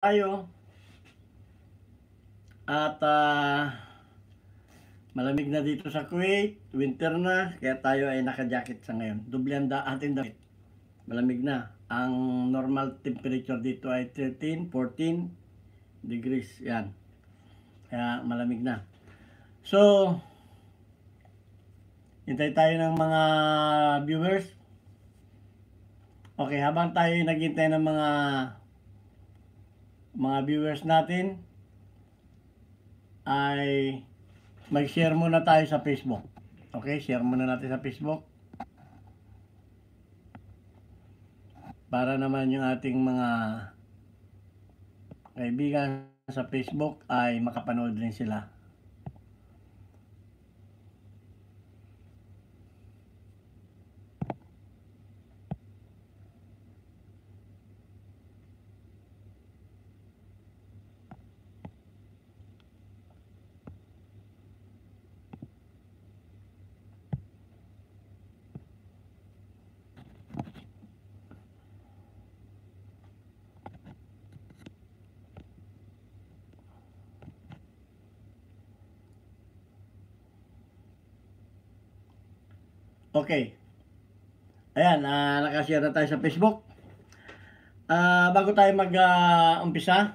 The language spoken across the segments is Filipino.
tayo at uh, malamig na dito sa Kuwait winter na kaya tayo ay nakajacket sa ngayon dublihan ang ating damit malamig na ang normal temperature dito ay 13, 14 degrees yan kaya malamig na so hintay tayo ng mga viewers okay habang tayo naghintay ng mga mga viewers natin ay mag-share muna tayo sa Facebook. Okay, share muna natin sa Facebook. Para naman yung ating mga kaibigan sa Facebook ay makapanood rin sila Okay. Ayan, uh, nakashare na tayo sa Facebook. Uh, bago tayo mag-umpisa, uh,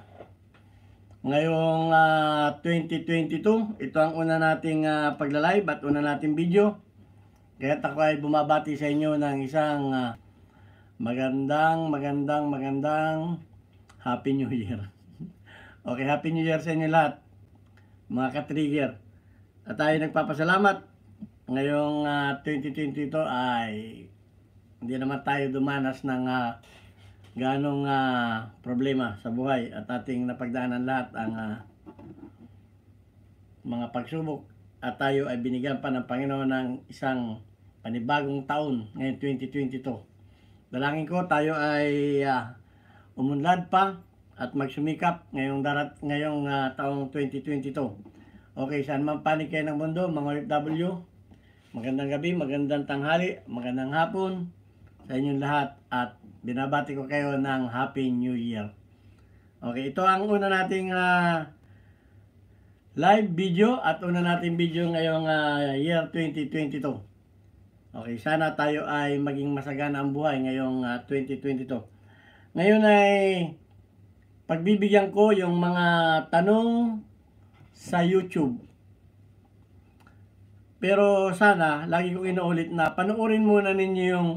ngayong uh, ah, 2022, ito ang una nating uh, pagla-live at una nating video. Kaya ako ay bumabati sa inyo ng isang uh, magandang, magandang, magandang Happy New Year. okay, Happy New Year sa inyo lahat, mga ka-trigger. At tayo nagpapasalamat ngayong uh, ah, 2022 ay hindi naman tayo dumanas ng uh, ganong uh, problema sa buhay at ating napagdaanan lahat ang uh, mga pagsubok at tayo ay binigyan pa ng Panginoon ng isang panibagong taon ngayong 2022. Dalangin ko tayo ay uh, umunlad pa at magsumikap ngayong darat ngayong uh, taong 2022. Okay, saan man panig ng mundo, mga W, Magandang gabi, magandang tanghali, magandang hapon sa inyong lahat at binabati ko kayo ng Happy New Year. Okay, ito ang una nating uh, live video at una nating video ngayong uh, year 2022. Okay, sana tayo ay maging masagana ang buhay ngayong uh, ah, 2022. Ngayon ay pagbibigyan ko yung mga tanong sa YouTube pero sana, lagi kong inuulit na panoorin muna ninyo yung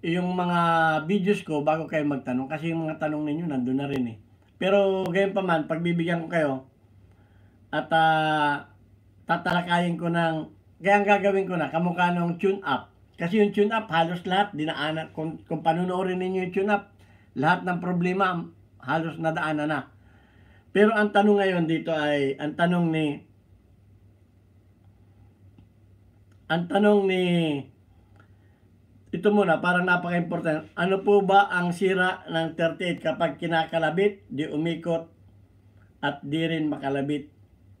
yung mga videos ko bago kayo magtanong kasi yung mga tanong ninyo nandun na rin eh. Pero gayon pa man, pagbibigyan ko kayo at uh, tatalakayin ko ng kaya ang gagawin ko na kamukha nung tune up. Kasi yung tune up halos lahat dinaanan kung, kung panonoorin ninyo yung tune up, lahat ng problema halos nadaanan na. Pero ang tanong ngayon dito ay ang tanong ni ang tanong ni ito muna, parang napaka-important. Ano po ba ang sira ng 38 kapag kinakalabit, di umikot at di rin makalabit?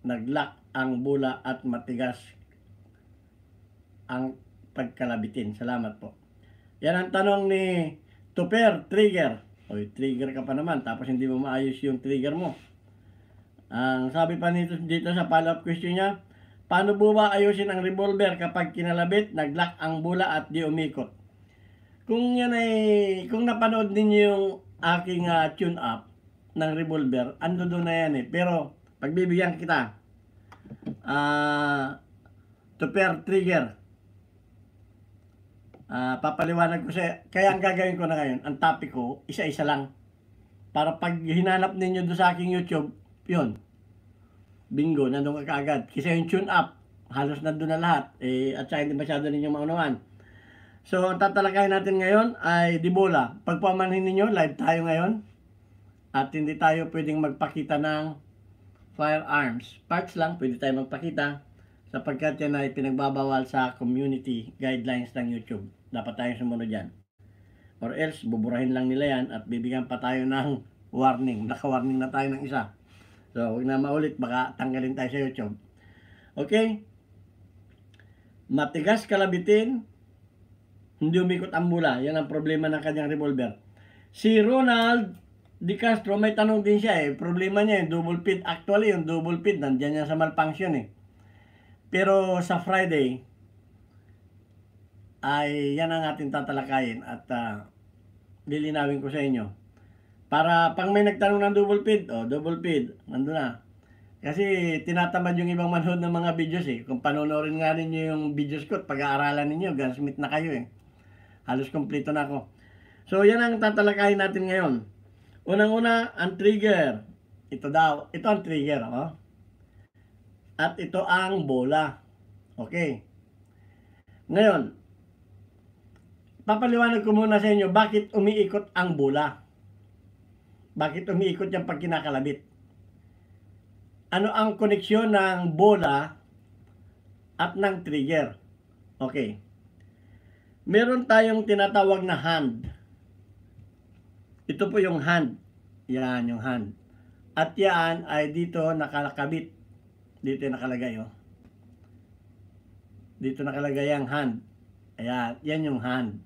Naglak ang bula at matigas ang pagkalabitin. Salamat po. Yan ang tanong ni Tuper Trigger. O, trigger ka pa naman, tapos hindi mo maayos yung trigger mo. Ang sabi pa nito dito sa follow-up question niya, Paano po ba ayusin ang revolver kapag kinalabit, naglock ang bula at di umikot? Kung yan ay, kung napanood ninyo yung aking uh, tune up ng revolver, ando doon na yan eh. Pero, pagbibigyan kita, uh, to pair trigger. Uh, papaliwanag ko siya. kaya ang gagawin ko na ngayon, ang topic ko, isa-isa lang. Para pag hinanap ninyo doon sa aking YouTube, yun, bingo, nandun ka kaagad. Kasi yung tune up, halos nandun na lahat. Eh, at saka hindi masyado ninyong maunawan. So, ang tatalakayin natin ngayon ay dibola. Pagpamanhin ninyo, live tayo ngayon. At hindi tayo pwedeng magpakita ng firearms. Parts lang, pwede tayo magpakita. Sapagkat yan ay pinagbabawal sa community guidelines ng YouTube. Dapat tayo sumunod yan. Or else, buburahin lang nila yan at bibigyan pa tayo ng warning. Naka-warning na tayo ng isa. So, huwag na maulit, baka tanggalin tayo sa YouTube. Okay? Matigas kalabitin, hindi umikot ang mula. Yan ang problema ng kanyang revolver. Si Ronald Di Castro, may tanong din siya eh. Problema niya yung double pit. Actually, yung double pit, nandiyan niya sa malfunction eh. Pero sa Friday, ay yan ang ating tatalakayin at uh, lilinawin ko sa inyo. Para pang may nagtanong ng double feed, oh, double feed, nandun na. Kasi tinatamad yung ibang manood ng mga videos eh. Kung panonorin nga ninyo yung videos ko, at pag-aaralan ninyo, gunsmith na kayo eh. Halos kompleto na ako. So, yan ang tatalakayin natin ngayon. Unang-una, ang trigger. Ito daw. Ito ang trigger, oh. At ito ang bola. Okay. Ngayon, papaliwanag ko muna sa inyo bakit umiikot ang bola. Bakit umiikot yan pag kinakalabit? Ano ang koneksyon ng bola at ng trigger? Okay. Meron tayong tinatawag na hand. Ito po yung hand. Yan yung hand. At yan ay dito nakalakabit. Dito nakalagay oh. Dito nakalagay ang hand. Ayan, yan yung hand.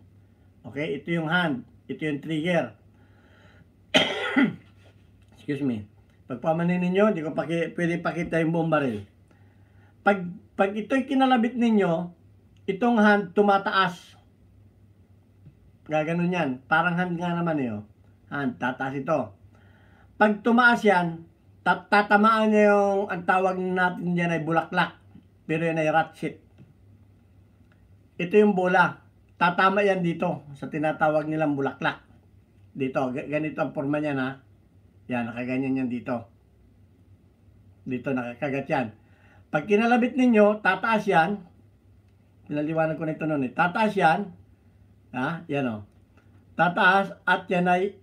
Okay, ito yung hand. Ito yung trigger. Excuse me. Pagpamanin ninyo, hindi ko paki, pwede pakita yung buong baril. Pag, pag ito'y kinalabit ninyo, itong hand tumataas. Gaganon yan. Parang hand nga naman eh. Oh. Hand, tataas ito. Pag tumaas yan, tatamaan niya yung ang tawag natin dyan ay bulaklak. Pero yan ay ratchet. Ito yung bola. Tatama yan dito sa tinatawag nilang bulaklak. Dito, ganito ang forma niya na. Yan, nakaganyan yan dito. Dito, nakakagat yan. Pag kinalabit ninyo, tataas yan. Pinaliwanag ko na ito noon eh. Tataas yan. Ha? Yan o. Oh. Tataas at yan ay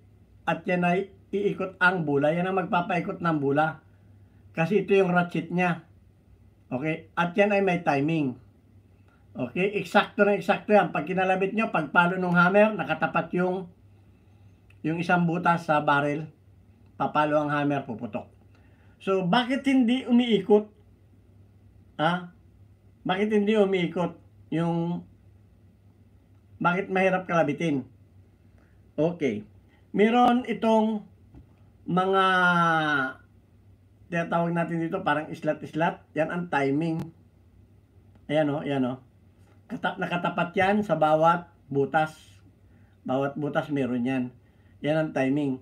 at yan ay iikot ang bula. Yan ang magpapaikot ng bula. Kasi ito yung ratchet niya. Okay? At yan ay may timing. Okay? Eksakto na eksakto yan. Pag kinalabit nyo, pagpalo ng hammer, nakatapat yung yung isang butas sa barrel, papalo ang hammer, puputok. So, bakit hindi umiikot? Ha? Bakit hindi umiikot yung... Bakit mahirap kalabitin? Okay. Meron itong mga tinatawag natin dito parang islat-islat. Yan ang timing. Ayan o, oh, ayan o. Oh. Katap, nakatapat yan sa bawat butas. Bawat butas meron yan. Yan ang timing.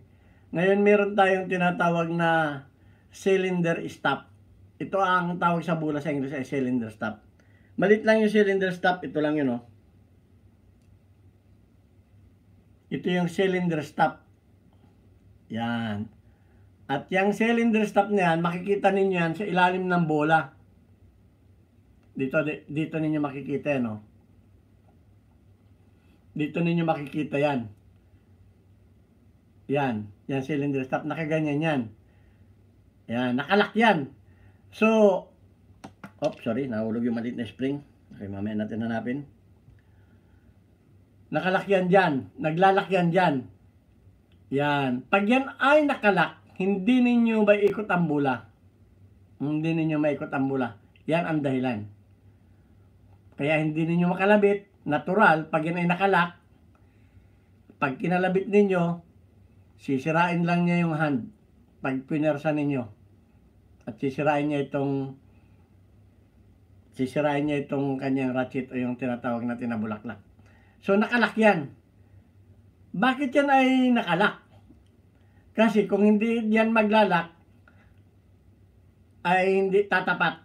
Ngayon meron tayong tinatawag na cylinder stop. Ito ang tawag sa bula sa English ay cylinder stop. Malit lang yung cylinder stop, ito lang yun oh. Ito yung cylinder stop. Yan. At yung cylinder stop na yan, makikita ninyo yan sa ilalim ng bola. Dito, dito ninyo makikita no? Dito ninyo makikita yan. Oh. Yan. Yan cylinder stop. Nakaganyan yan. Yan. Nakalak yan. So, oh, sorry. Nahulog yung maliit na spring. Okay, mamaya natin hanapin. Nakalak yan dyan. Naglalak yan dyan. Yan. Pag yan ay nakalak, hindi ninyo ikot ang bula. Hindi ninyo maiikot ang bula. Yan ang dahilan. Kaya hindi ninyo makalabit. Natural, pag yan ay nakalak, pag kinalabit ninyo, sisirain lang niya yung hand pag pinersa ninyo. At sisirain niya itong sisirain niya itong kanyang ratchet o yung tinatawag natin na bulaklak. So nakalak yan. Bakit yan ay nakalak? Kasi kung hindi yan maglalak, ay hindi tatapat.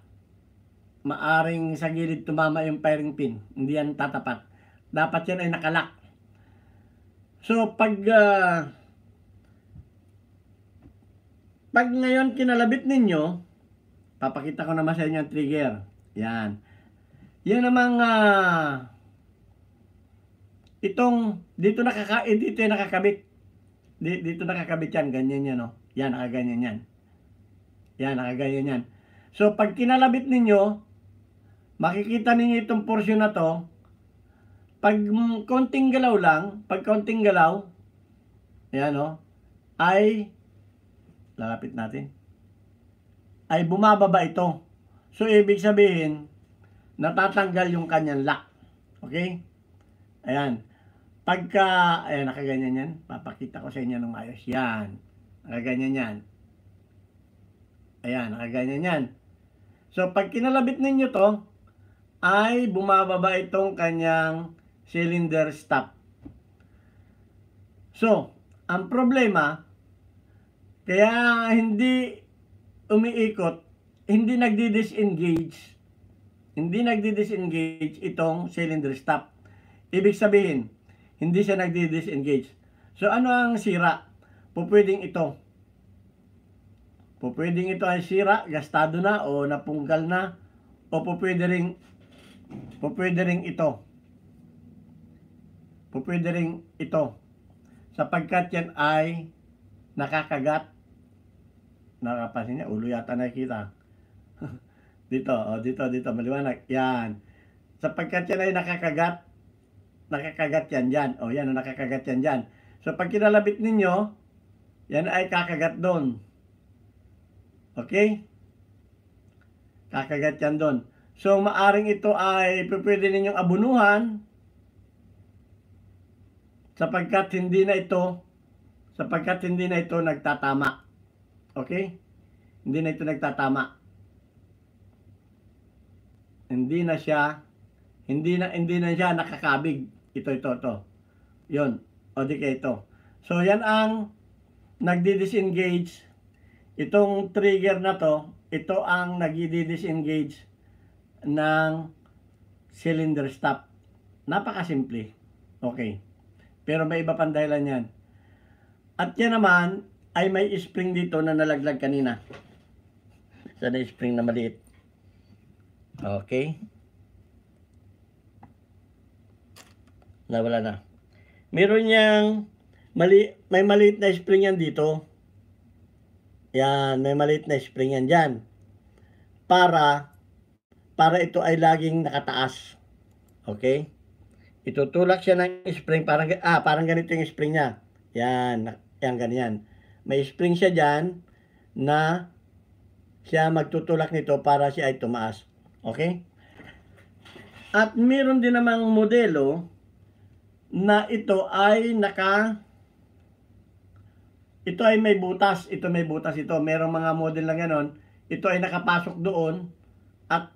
Maaring sa gilid tumama yung firing pin. Hindi yan tatapat. Dapat yan ay nakalak. So pag uh, pag ngayon kinalabit ninyo, papakita ko naman sa inyo ang trigger. Yan. Yan namang uh, itong dito nakaka eh, dito yung nakakabit. dito nakakabit yan, ganyan yan, no? Oh. Yan, nakaganyan yan. Yan, nakaganyan yan. So, pag kinalabit ninyo, makikita ninyo itong portion na to, pag konting galaw lang, pag konting galaw, ayan, no? Oh, ay, lalapit natin, ay bumababa ito. So, ibig sabihin, natatanggal yung kanyang lock. Okay? Ayan. Pagka, ayan, nakaganyan yan. Papakita ko sa inyo ng ayos. Yan. Nakaganyan yan. Ayan, nakaganyan yan. So, pag kinalabit ninyo to, ay bumababa itong kanyang cylinder stop. So, ang problema, kaya hindi umiikot, hindi nagdi-disengage, hindi nagdi-disengage itong cylinder stop. Ibig sabihin, hindi siya nagdi-disengage. So ano ang sira? Pupwedeng ito. Pupwedeng ito ay sira, gastado na o napunggal na o pupwede ring pupwede ring ito. Pupwede ring ito. Sapagkat yan ay nakakagat nakapansin niya, ulo yata nakikita. dito, oh, dito, dito, maliwanag. Yan. Sapagkat yan ay nakakagat, nakakagat yan dyan. O, oh, yan, oh, nakakagat yan dyan. So, pag kinalabit ninyo, yan ay kakagat doon. Okay? Kakagat yan doon. So, maaring ito ay pwede ninyong abunuhan sapagkat hindi na ito sapagkat hindi na ito nagtatama. Okay? Hindi na ito nagtatama. Hindi na siya hindi na hindi na siya nakakabig. Ito ito to. 'Yon. O di ito. So yan ang nagdi-disengage itong trigger na to. Ito ang nagdi-disengage ng cylinder stop. Napakasimple. Okay. Pero may iba pang dahilan yan. At yan naman, ay may spring dito na nalaglag kanina. Sana spring na maliit. Okay. Nawala na. Meron yang mali may maliit na spring yan dito. Yan, may maliit na spring yan diyan. Para para ito ay laging nakataas. Okay? Itutulak siya ng spring parang ah parang ganito yung spring niya. Yan, yan ganyan may spring siya dyan na siya magtutulak nito para siya ay tumaas. Okay? At meron din namang modelo na ito ay naka ito ay may butas, ito may butas ito. Merong mga model na ganon. Ito ay nakapasok doon at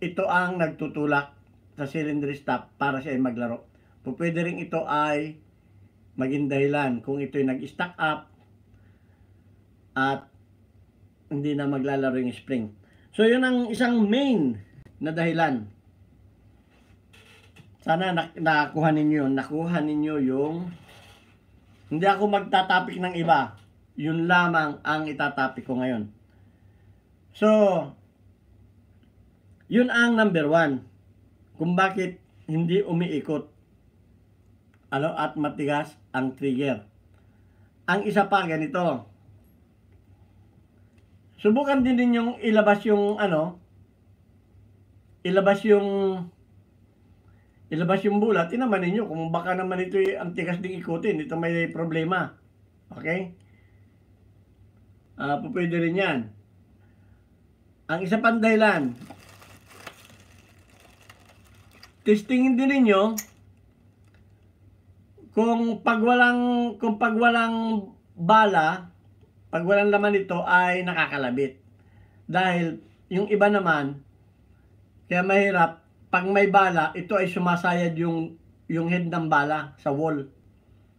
ito ang nagtutulak sa cylinder stop para siya ay maglaro. Pwede rin ito ay maging dahilan kung ito ay nag-stack up at hindi na maglalaro yung spring. So yun ang isang main na dahilan. Sana nak nakakuha ninyo, nakuha ninyo yung hindi ako magtatopic ng iba. Yun lamang ang itatopic ko ngayon. So, yun ang number one. Kung bakit hindi umiikot ano, at matigas ang trigger. Ang isa pa ganito, Subukan din din yung ilabas yung ano, ilabas yung ilabas yung bulat, tinaman ninyo kung baka naman ito ang tigas ding ikutin, ito may problema. Okay? Uh, pwede rin yan. Ang isa pang dahilan, testingin din niyo kung pag walang kung pag walang bala pag walang laman ito ay nakakalabit. Dahil yung iba naman, kaya mahirap, pag may bala, ito ay sumasayad yung, yung head ng bala sa wall.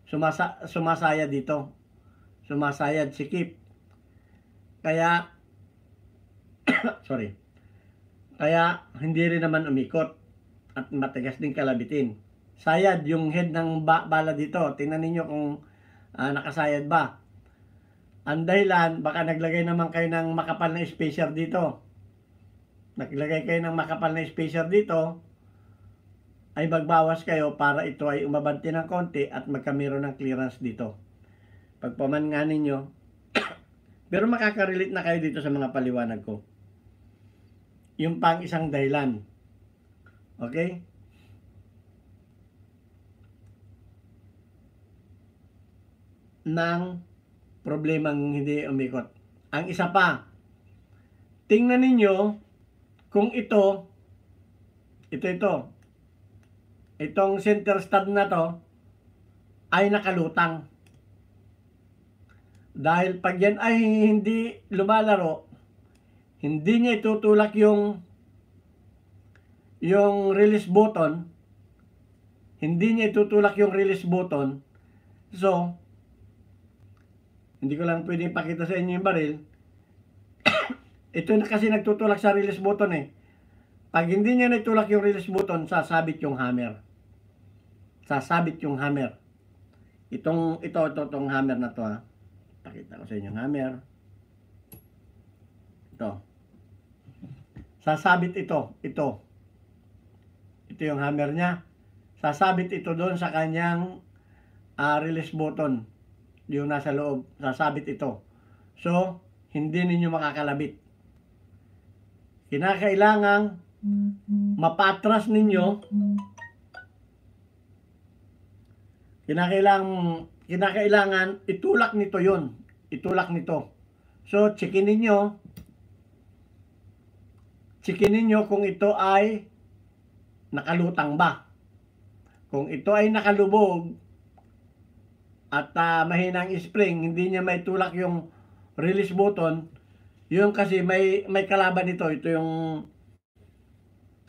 Sumasa, sumasayad dito. Sumasayad si Kip. Kaya, sorry, kaya hindi rin naman umikot at matigas din kalabitin. Sayad yung head ng ba bala dito. Tingnan ninyo kung uh, nakasayad ba. Ang dahilan, baka naglagay naman kayo ng makapal na spacer dito. Naglagay kayo ng makapal na spacer dito, ay magbawas kayo para ito ay umabanti ng konti at magkamiro ng clearance dito. Pagpaman nga ninyo, pero makakarelate na kayo dito sa mga paliwanag ko. Yung pang isang dahilan. Okay? Nang problemang hindi umikot. Ang isa pa, tingnan ninyo kung ito, ito ito, itong center stud na to, ay nakalutang. Dahil pag yan ay hindi lumalaro, hindi niya itutulak yung yung release button, hindi niya itutulak yung release button. So, hindi ko lang pwede ipakita sa inyo yung baril. Ito na kasi nagtutulak sa release button eh. Pag hindi niya naitulak yung release button, sasabit yung hammer. Sasabit yung hammer. Itong, ito, ito, itong hammer na to ha. Pakita ko sa inyo yung hammer. Ito. Sasabit ito, ito. Ito yung hammer niya. Sasabit ito doon sa kanyang uh, release button yung nasa loob, sasabit ito. So, hindi ninyo makakalabit. Kinakailangang mapatras ninyo. Kinakailangan, kinakailangan itulak nito yon Itulak nito. So, chikinin nyo. Chikinin nyo kung ito ay nakalutang ba. Kung ito ay nakalubog, at uh, mahinang spring, hindi niya may tulak yung release button. Yung kasi may may kalaban nito, ito yung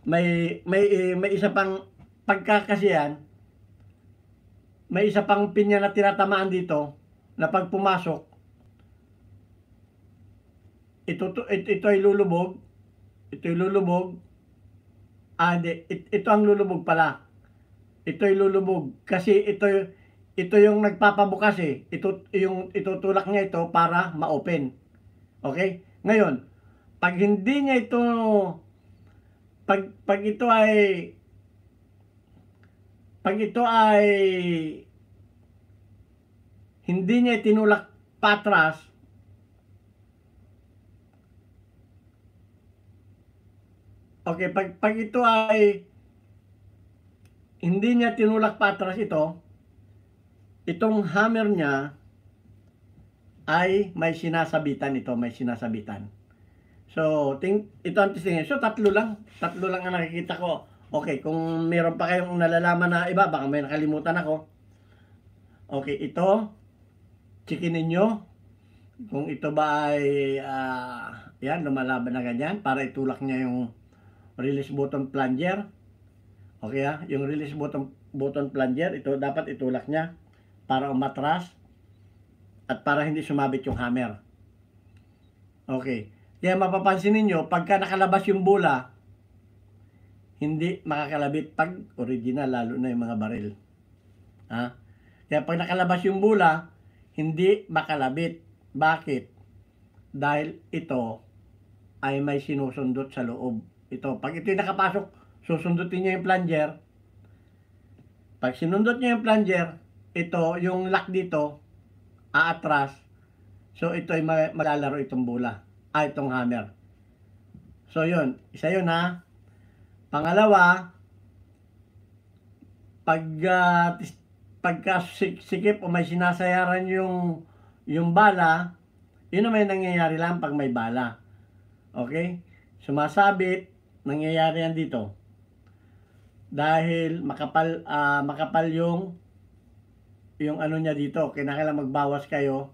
may may eh, may isa pang pagkakasiyan. May isa pang pinya na tinatamaan dito na pag pumasok ito ito, ito ay lulubog. Ito ay lulubog. Ah, hindi. It, ito ang lulubog pala. Ito ay lulubog kasi ito ito yung nagpapabukas eh. Ito, yung itutulak niya ito para ma-open. Okay? Ngayon, pag hindi niya ito, pag, pag ito ay, pag ito ay, hindi niya tinulak patras, Okay, pag, pag ito ay hindi niya tinulak patras ito, itong hammer niya ay may sinasabitan ito, may sinasabitan. So, think, ito ang testingin. So, tatlo lang. Tatlo lang ang nakikita ko. Okay, kung meron pa kayong nalalaman na iba, baka may nakalimutan ako. Okay, ito, chikinin nyo. Kung ito ba ay, uh, yan, lumalaban na ganyan, para itulak niya yung release button plunger. Okay ha, ah, yung release button, button plunger, ito dapat itulak niya para umatras at para hindi sumabit yung hammer. Okay. Kaya mapapansin ninyo, pagka nakalabas yung bula, hindi makakalabit pag original, lalo na yung mga baril. Ha? Kaya pag nakalabas yung bula, hindi makalabit. Bakit? Dahil ito ay may sinusundot sa loob. Ito, pag ito'y nakapasok, susundutin niya yung plunger. Pag sinundot niya yung plunger, ito, yung lock dito, aatras. So, ito ay malalaro itong bola. Ah, itong hammer. So, yun. Isa yun, ha? Pangalawa, pag, uh, pagka sikip o may sinasayaran yung, yung bala, yun may nangyayari lang pag may bala. Okay? Sumasabit, nangyayari yan dito. Dahil makapal, uh, makapal yung yung ano niya dito, kinakailangan magbawas kayo.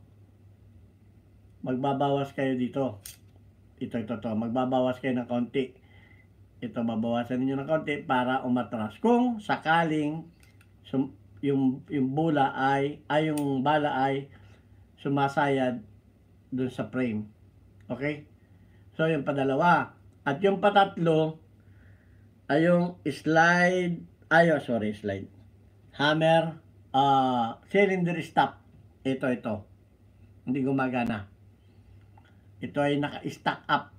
Magbabawas kayo dito. Ito, ito, ito. Magbabawas kayo ng konti. Ito, babawasan niyo ng konti para umatras. Kung sakaling sum, yung, yung bula ay, ay yung bala ay sumasayad dun sa frame. Okay? So, yung padalawa. At yung patatlo ay yung slide, ayo oh, sorry, slide. Hammer, uh, cylinder stop. Ito, ito. Hindi gumagana. Ito ay naka-stack up.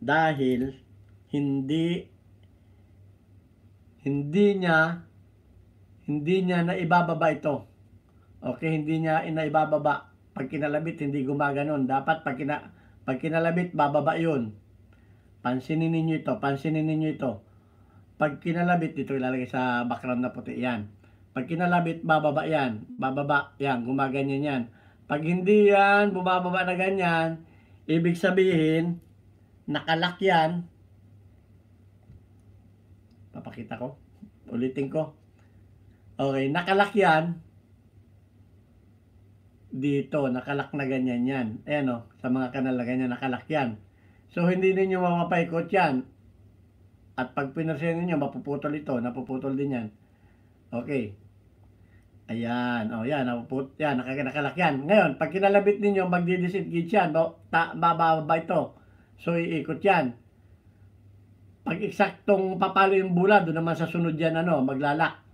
Dahil hindi hindi niya hindi niya na ibababa ito. Okay, hindi niya inaibababa. Pag kinalabit, hindi gumaganon. Dapat pag, kina, pag kinalabit, bababa yun. Pansinin ninyo ito, pansinin ninyo ito. Pag kinalabit, dito ilalagay sa background na puti. Yan. Pag kinalabit, bababa yan. Bababa yan. Gumaganyan yan. Pag hindi yan, bumababa na ganyan, ibig sabihin, nakalak yan. Papakita ko. Ulitin ko. Okay, nakalak yan. Dito, nakalak na ganyan yan. Ayan o, oh, sa mga kanal na ganyan, nakalak yan. So, hindi ninyo mamapaikot yan. At pag pinarsin ninyo, mapuputol ito, napuputol din yan. Okay. Ayan, oh yan, napuput, oh, yan, nakakalak yan. Ngayon, pag kinalabit ninyo, magdidisengage yan, ta, bababa ito. So, iikot yan. Pag eksaktong papalo yung bula, doon naman sa sunod yan, ano, maglalak.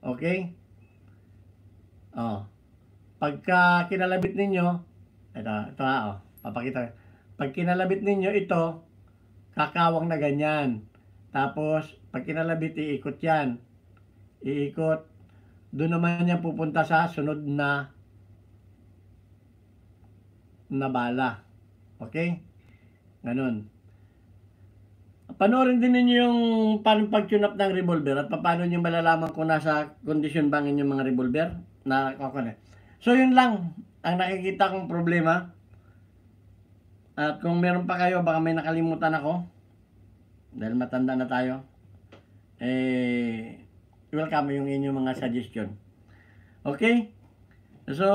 Okay? Oh. Pagka kinalabit ninyo, ito, ito ha, ah, oh, papakita. Pag kinalabit ninyo ito, kakawang na ganyan. Tapos, pag kinalabit, iikot yan. Iikot, doon naman yan pupunta sa sunod na na bala. Okay? Ganun. Panoorin din ninyo yung parang pag-tune up ng revolver at paano nyo malalaman kung nasa condition bang inyong mga revolver na okay. So yun lang ang nakikita kong problema. At kung meron pa kayo, baka may nakalimutan ako. Dahil matanda na tayo. Eh, welcome yung inyong mga suggestion. Okay? So,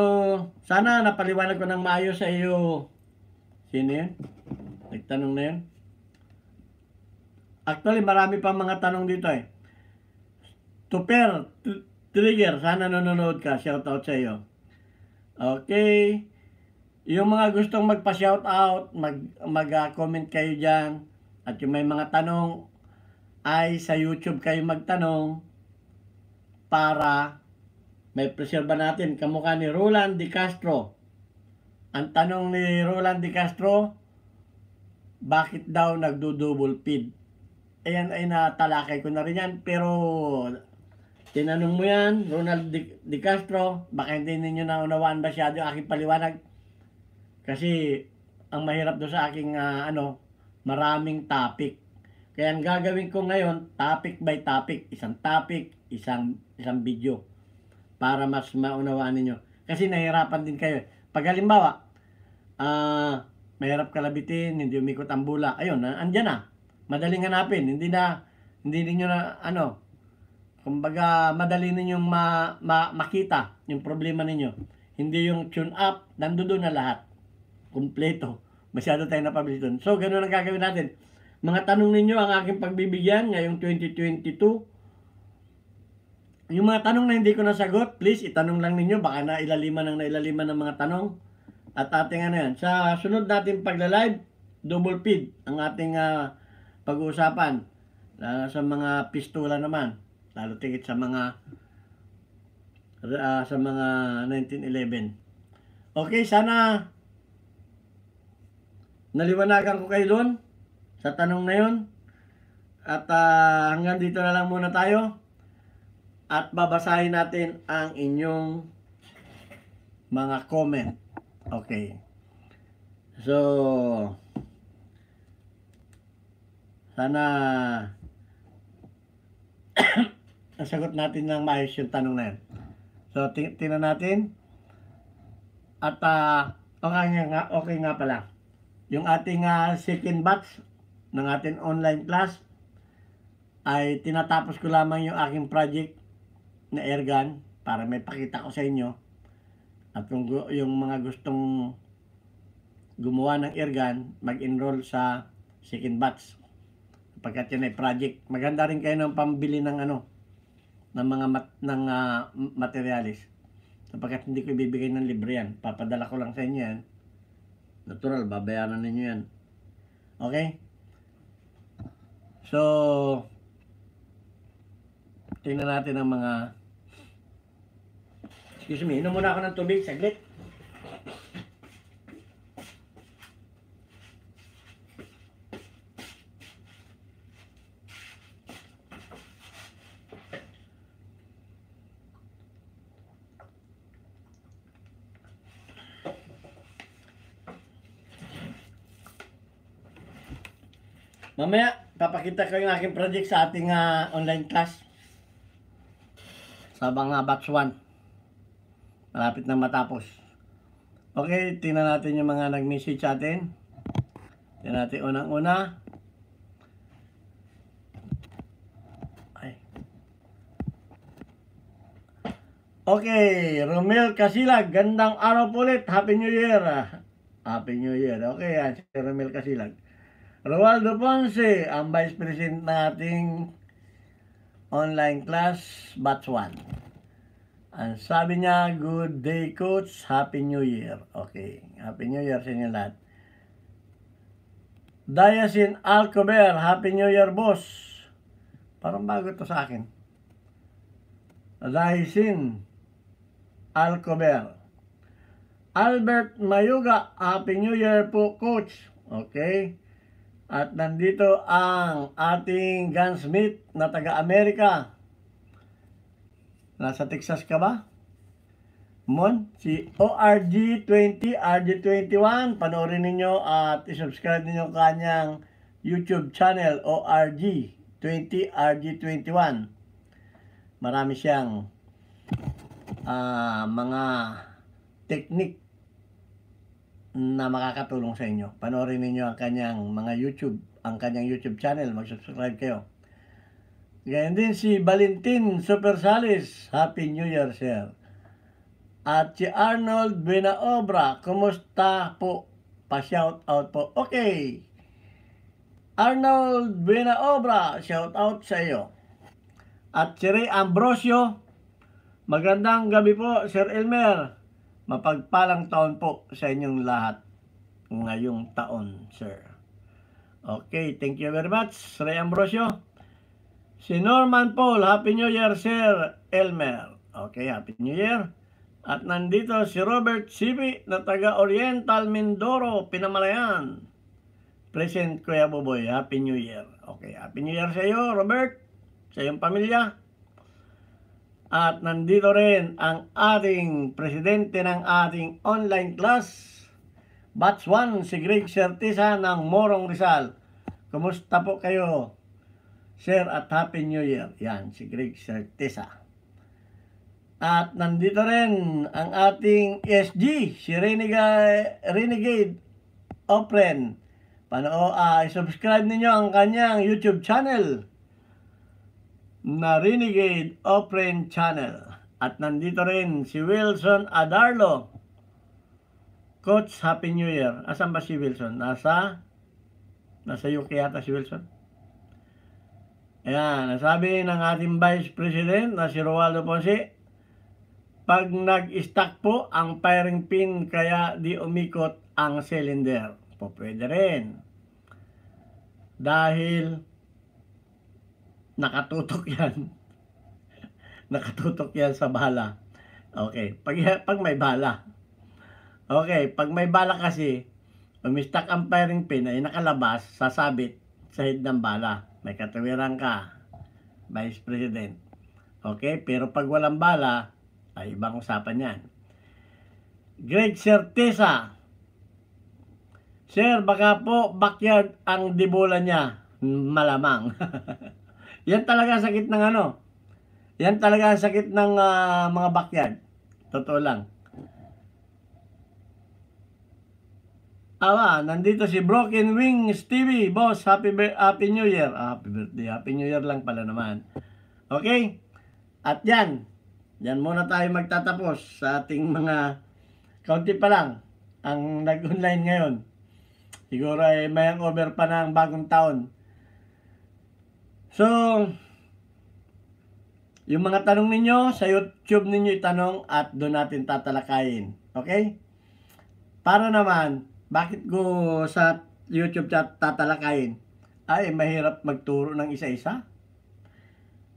sana napaliwanag ko ng maayos sa iyo. Sino yan? Nagtanong na yan? Actually, marami pa mga tanong dito eh. Tuper, Trigger, sana nanonood ka. Shoutout sa iyo. Okay. Yung mga gustong magpa-shoutout, mag-comment mag, kayo dyan. At yung may mga tanong, ay sa YouTube kayo magtanong para may preserba natin. Kamukha ni Roland De Castro. Ang tanong ni Roland De Castro, bakit daw nagdo-double feed? Ayan ay natalakay ko na rin yan. Pero tinanong mo yan, Ronald De, De Castro, baka hindi ninyo naunawaan masyado yung aking paliwanag. Kasi ang mahirap do sa aking uh, ano, maraming topic. Kaya ang gagawin ko ngayon, topic by topic, isang topic, isang isang video para mas maunawaan niyo kasi nahirapan din kayo pag halimbawa uh, mahirap kalabitin hindi umikot ang bula ayun andyan na madaling hanapin hindi na hindi niyo na ano kumbaga madali ninyong ma, ma, makita yung problema ninyo hindi yung tune up nandoon na lahat kumpleto masyado tayo napabilis doon so ganoon ang gagawin natin mga tanong ninyo ang aking pagbibigyan ngayong 2022 yung mga tanong na hindi ko nasagot, please itanong lang ninyo. Baka nailaliman ang nailaliman ng mga tanong. At ating ano yan. Sa sunod natin pagla-live, double feed ang ating uh, pag-uusapan. Lalo sa mga pistola naman. Lalo tigit sa mga uh, sa mga 1911. Okay, sana naliwanagan ko kayo doon sa tanong na yon. At uh, hanggang dito na lang muna tayo at babasahin natin ang inyong mga comment. Okay. So, sana nasagot natin ng maayos yung tanong na yan. So, tingnan natin. At, uh, okay, nga, okay nga pala. Yung ating uh, second batch ng ating online class ay tinatapos ko lamang yung aking project na airgun para may pakita ko sa inyo. At yung, yung mga gustong gumawa ng airgun, mag-enroll sa second batch. Pagkat yan ay project. Maganda rin kayo ng pambili ng ano, ng mga mat, ng, uh, materialis. Sapagkat hindi ko ibibigay ng libre yan. Papadala ko lang sa inyo yan. Natural, babayaran ninyo yan. Okay? So, tingnan natin ang mga Excuse me, inom muna ako ng tubig, saglit. Mamaya, papakita ko yung aking project sa ating uh, online class. Sabang uh, batch 1. Malapit nang matapos. Okay, tingnan natin yung mga nag-message sa atin. Tingnan natin unang-una. Okay, Romel Casilag, gandang araw po ulit. Happy New Year. Happy New Year. Okay, yan, si Romel Casilag. Roaldo Ponce, ang Vice President ng ating online class, Batch 1. Ang sabi niya, good day coach, happy new year. Okay, happy new year sa inyo lahat. Dayasin Alcover, happy new year boss. Parang bago to sa akin. Dayasin Alcover. Albert Mayuga, happy new year po coach. Okay. At nandito ang ating gunsmith na taga-Amerika Nasa Texas ka ba? Mon, si ORG20, RG21, panoorin ninyo at isubscribe ninyo kanyang YouTube channel, ORG20, RG21. Marami siyang uh, mga technique na makakatulong sa inyo. Panoorin ninyo ang kanyang mga YouTube, ang kanyang YouTube channel. Mag-subscribe kayo. Ganyan din si Valentin Supersalis. Happy New Year, sir. At si Arnold Benaobra. Kumusta po? Pa-shout out po. Okay. Arnold Benaobra, Shout out sa iyo. At si Ray Ambrosio. Magandang gabi po, Sir Elmer. Mapagpalang taon po sa inyong lahat ngayong taon, sir. Okay, thank you very much, Ray Ambrosio. Si Norman Paul, Happy New Year, Sir Elmer. Okay, Happy New Year. At nandito si Robert Sibi na taga Oriental Mindoro, Pinamalayan. Present Kuya Boboy, Happy New Year. Okay, Happy New Year sa iyo, Robert, sa iyong pamilya. At nandito rin ang ating presidente ng ating online class, Batch 1, si Greg Certisa ng Morong Rizal. Kumusta po kayo? share at Happy New Year. Yan, si Greg Certeza. At nandito rin ang ating SG, si Renegade, Renegade Opren. Pano, uh, ah, subscribe ninyo ang kanyang YouTube channel na Renegade Opren Channel. At nandito rin si Wilson Adarlo. Coach, Happy New Year. Asan ba si Wilson? Nasa? Nasa UK yata si Wilson? Ayan, nasabi ng ating Vice President na si Roaldo Ponce, pag nag-stack po ang firing pin kaya di umikot ang cylinder. Po pwede rin. Dahil nakatutok yan. nakatutok yan sa bala. Okay, pag, pag may bala. Okay, pag may bala kasi, umistack ang firing pin ay nakalabas, sasabit sa head ng bala may katawiran ka, Vice President. Okay, pero pag walang bala, ay ibang usapan yan. Greg Certeza. Sir, baka po backyard ang dibola niya. Malamang. yan talaga sakit ng ano. Yan talaga sakit ng uh, mga backyard. Totoo lang. Ama, nandito si Broken Wings TV. Boss, happy, happy New Year. Ah, happy birthday. Happy New Year lang pala naman. Okay? At yan. Yan muna tayo magtatapos sa ating mga kaunti pa lang ang nag-online ngayon. Siguro ay mayang over pa na ang bagong taon. So, yung mga tanong ninyo, sa YouTube ninyo itanong at doon natin tatalakayin. Okay? Para naman, bakit ko sa YouTube chat tatalakayin? Ay, mahirap magturo ng isa-isa.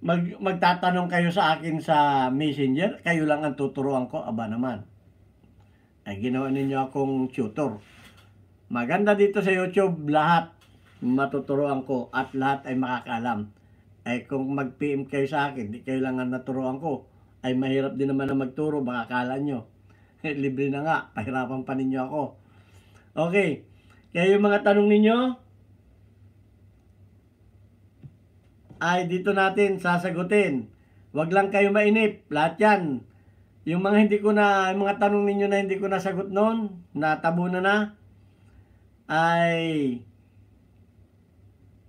Mag, magtatanong kayo sa akin sa messenger, kayo lang ang tuturuan ko, aba naman. Ay, ginawa ninyo akong tutor. Maganda dito sa YouTube, lahat matuturuan ko at lahat ay makakaalam. Ay, kung mag-PM kayo sa akin, di kayo lang ang naturuan ko. Ay, mahirap din naman na magturo, baka akala nyo. libre na nga, pahirapan pa ninyo ako. Okay. Kaya yung mga tanong ninyo, ay dito natin sasagutin. Huwag lang kayo mainip. Lahat yan. Yung mga hindi ko na, yung mga tanong ninyo na hindi ko nasagot noon, natabo na na, ay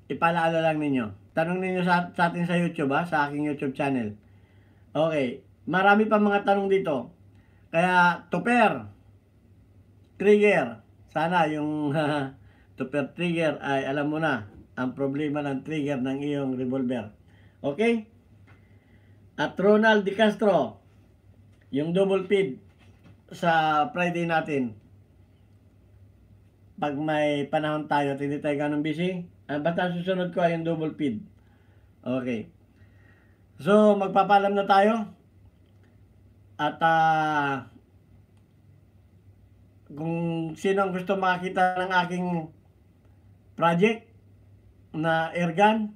ipaalala lang ninyo. Tanong ninyo sa, sa atin sa YouTube ha, sa aking YouTube channel. Okay. Marami pa mga tanong dito. Kaya, Toper, Krieger, sana yung uh, tupper trigger ay alam mo na ang problema ng trigger ng iyong revolver. Okay? At Ronald De Castro, yung double feed sa Friday natin. Pag may panahon tayo at hindi tayo ganun busy, ah, ang basta susunod ko ay yung double feed. Okay. So, magpapalam na tayo. At uh, kung sino ang gusto makita ng aking project na ergan,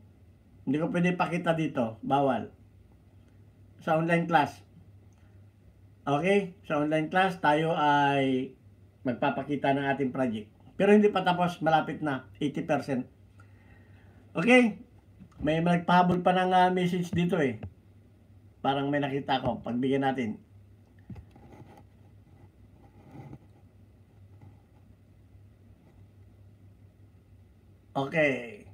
hindi ko pwede pakita dito. Bawal. Sa online class. Okay? Sa online class, tayo ay magpapakita ng ating project. Pero hindi pa tapos. Malapit na. 80%. Okay? May magpahabol pa ng uh, message dito eh. Parang may nakita ko. Pagbigyan natin. Okay.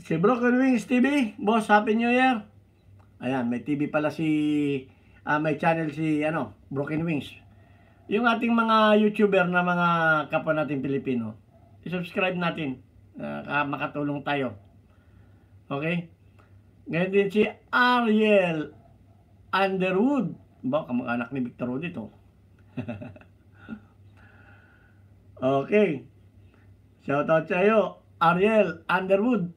Si Broken Wings TV, boss, happy new year. Ayan, may TV pala si, uh, may channel si, ano, Broken Wings. Yung ating mga YouTuber na mga kapwa natin Pilipino, subscribe natin. Uh, makatulong tayo. Okay? Ngayon din si Ariel Underwood. Ba, kamag-anak ni Victor Wood ito. okay. Shoutout sa Ariel Underwood.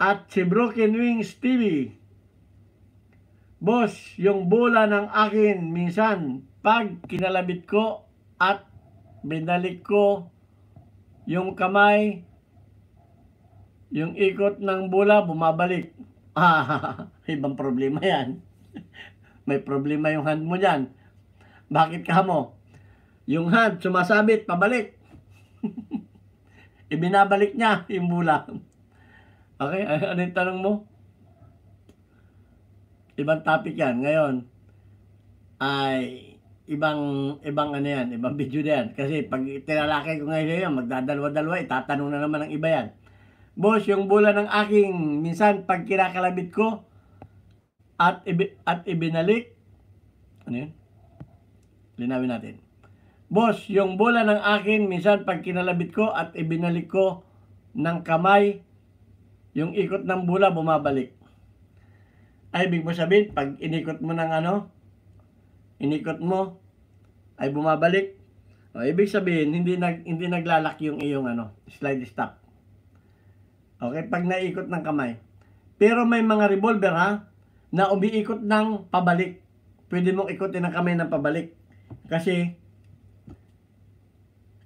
At si Broken Wings TV. Boss, yung bola ng akin minsan pag kinalabit ko at binalik ko yung kamay, yung ikot ng bola bumabalik. Ah, ibang problema yan. May problema yung hand mo dyan. Bakit ka mo? Yung hand sumasabit pabalik. Ibinabalik niya yung bula. Okay, ano yung tanong mo? Ibang topic yan. Ngayon, ay ibang ibang ano yan, ibang video yan. Kasi pag tinalaki ko ngayon yan, magdadalwa-dalwa, itatanong na naman ng iba yan. Boss, yung bula ng aking, minsan pag kinakalabit ko at, ibi, at ibinalik, ano yun? Linawin natin. Boss, yung bola ng akin, minsan pag kinalabit ko at ibinalik ko ng kamay, yung ikot ng bola bumabalik. Ay, ibig mo sabihin, pag inikot mo ng ano, inikot mo, ay bumabalik. O, ibig sabihin, hindi, nag, hindi naglalak yung iyong ano, slide stop. Okay, pag naikot ng kamay. Pero may mga revolver ha, na umiikot ng pabalik. Pwede mong ikutin ng kamay ng pabalik. Kasi,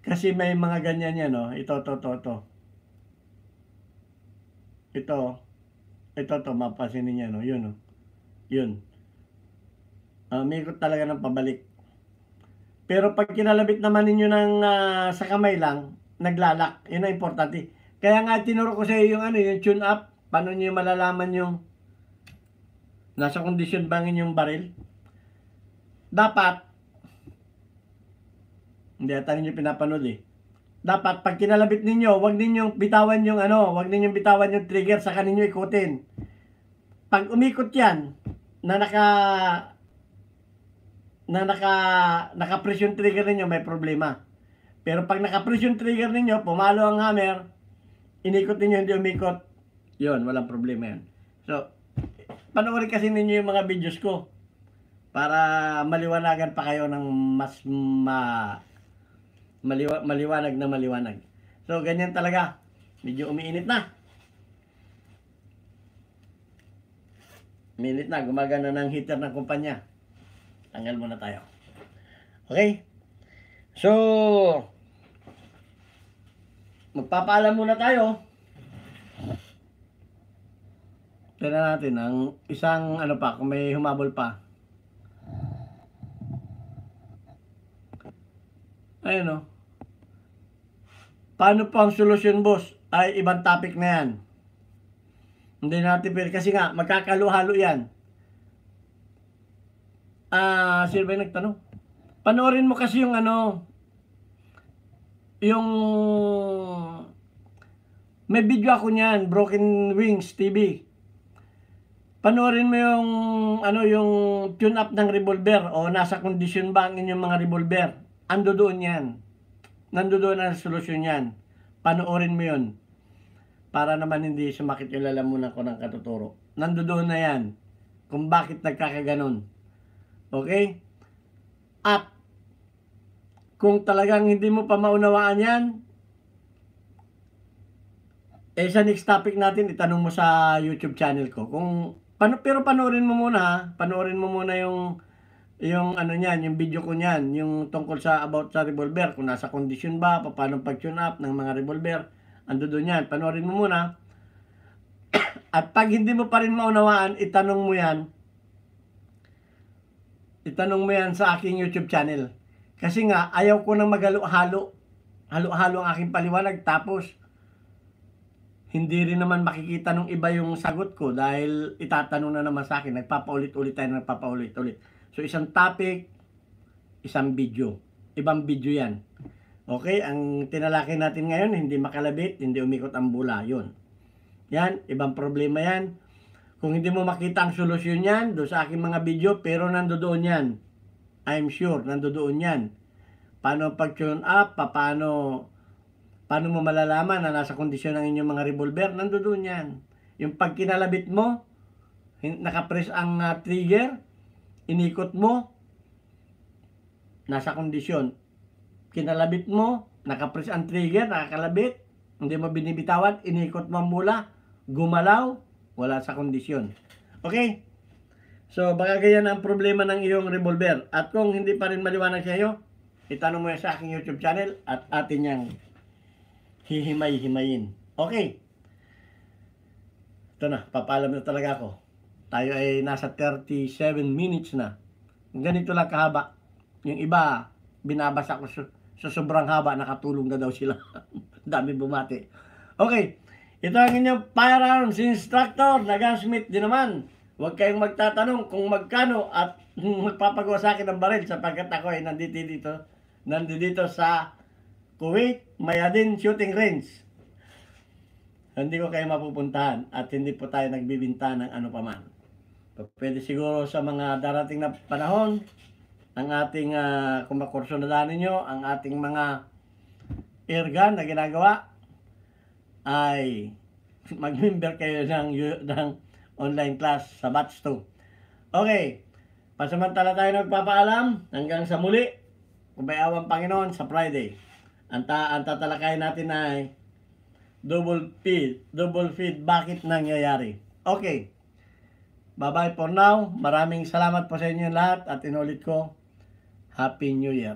kasi may mga ganyan yan, no? Oh. Ito, to, to, to. Ito. Ito, to. Mapasin niya, no? Yun, no? Oh. Yun. Uh, may ikot talaga ng pabalik. Pero pag kinalabit naman ninyo ng uh, sa kamay lang, naglalak. Yun ang importante. Kaya nga tinuro ko sa iyo yung ano, yung tune up. Paano niyo malalaman yung nasa condition ba ng inyong baril? Dapat hindi ata ninyo pinapanood eh. Dapat pag kinalabit ninyo, huwag ninyong bitawan yung ano, huwag ninyong bitawan yung trigger sa kaninyo ikutin. Pag umikot 'yan na naka na naka naka-press yung trigger ninyo, may problema. Pero pag naka-press yung trigger ninyo, pumalo ang hammer, inikot ninyo, hindi umikot, yun, walang problema yan. So, panoorin kasi ninyo yung mga videos ko para maliwanagan pa kayo ng mas ma maliwa maliwanag na maliwanag. So, ganyan talaga. Medyo umiinit na. Umiinit na. Gumagana ng heater ng kumpanya. Tanggal muna tayo. Okay? So, magpapaalam muna tayo. Tignan natin ang isang ano pa, kung may humabol pa. Ayun o. Oh. No? Paano ang solusyon, boss? Ay, ibang topic na yan. Hindi natin pwede. Kasi nga, magkakaluhalo yan. Ah, uh, sir, may nagtanong. Panoorin mo kasi yung ano, yung may video ako niyan, Broken Wings TV. Panoorin mo yung ano yung tune up ng revolver o nasa kondisyon ba ang inyong mga revolver. Ando doon 'yan nandoon ang solusyon yan. Panoorin mo yun. Para naman hindi sumakit yung lalamunan ko ng katuturo. Nandoon na yan. Kung bakit nagkakaganon. Okay? At kung talagang hindi mo pa maunawaan yan, eh sa next topic natin, itanong mo sa YouTube channel ko. Kung, pano, pero panoorin mo muna, panoorin mo muna yung yung ano niyan, yung video ko niyan, yung tungkol sa about sa revolver, kung nasa condition ba, paano pag-tune up ng mga revolver, ando doon yan. Panoorin mo muna. At pag hindi mo pa rin maunawaan, itanong mo yan. Itanong mo yan sa aking YouTube channel. Kasi nga, ayaw ko nang maghalo-halo. Halo-halo ang aking paliwanag. Tapos, hindi rin naman makikita ng iba yung sagot ko dahil itatanong na naman sa akin. Nagpapaulit-ulit tayo, nagpapaulit-ulit. So, isang topic, isang video. Ibang video yan. Okay, ang tinalaki natin ngayon, hindi makalabit, hindi umikot ang bula, yun. Yan, ibang problema yan. Kung hindi mo makita ang solusyon yan, doon sa aking mga video, pero nandoon yan. I'm sure, nandoon yan. Paano pag-tune up, paano, paano mo malalaman na nasa kondisyon ng inyong mga revolver, nandoon yan. Yung pag kinalabit mo, nakapress ang uh, trigger, inikot mo, nasa kondisyon. Kinalabit mo, nakapress ang trigger, nakakalabit, hindi mo binibitawan, inikot mo mula, gumalaw, wala sa kondisyon. Okay? So, baka ganyan ang problema ng iyong revolver. At kung hindi pa rin maliwanag sa iyo, itanong mo yan sa aking YouTube channel at atin yang hihimay-himayin. Okay? Ito na, papalam na talaga ako. Tayo ay nasa 37 minutes na. Ganito lang kahaba. Yung iba, binabasa ko sa, sa sobrang haba, nakatulong na daw sila. Dami bumati. Okay, ito ang inyong firearms instructor na gunsmith din naman. Huwag kayong magtatanong kung magkano at magpapagawa sa akin ng baril sapagkat ako ay nandito dito, nandito dito sa Kuwait Mayadin Shooting Range. Hindi ko kayo mapupuntahan at hindi po tayo nagbibinta ng ano paman. Pwede siguro sa mga darating na panahon, ang ating uh, ah, kumakurso na daan ninyo, ang ating mga air gun na ginagawa ay mag-member kayo ng, ng online class sa batch 2. Okay, pasamantala tayo nagpapaalam hanggang sa muli. Kumayawang Panginoon sa Friday. Ang, ta ang tatalakay natin ay double feed, double feed, bakit nangyayari. Okay. Bye-bye for now. Maraming salamat po sa inyo lahat at inulit ko, Happy New Year.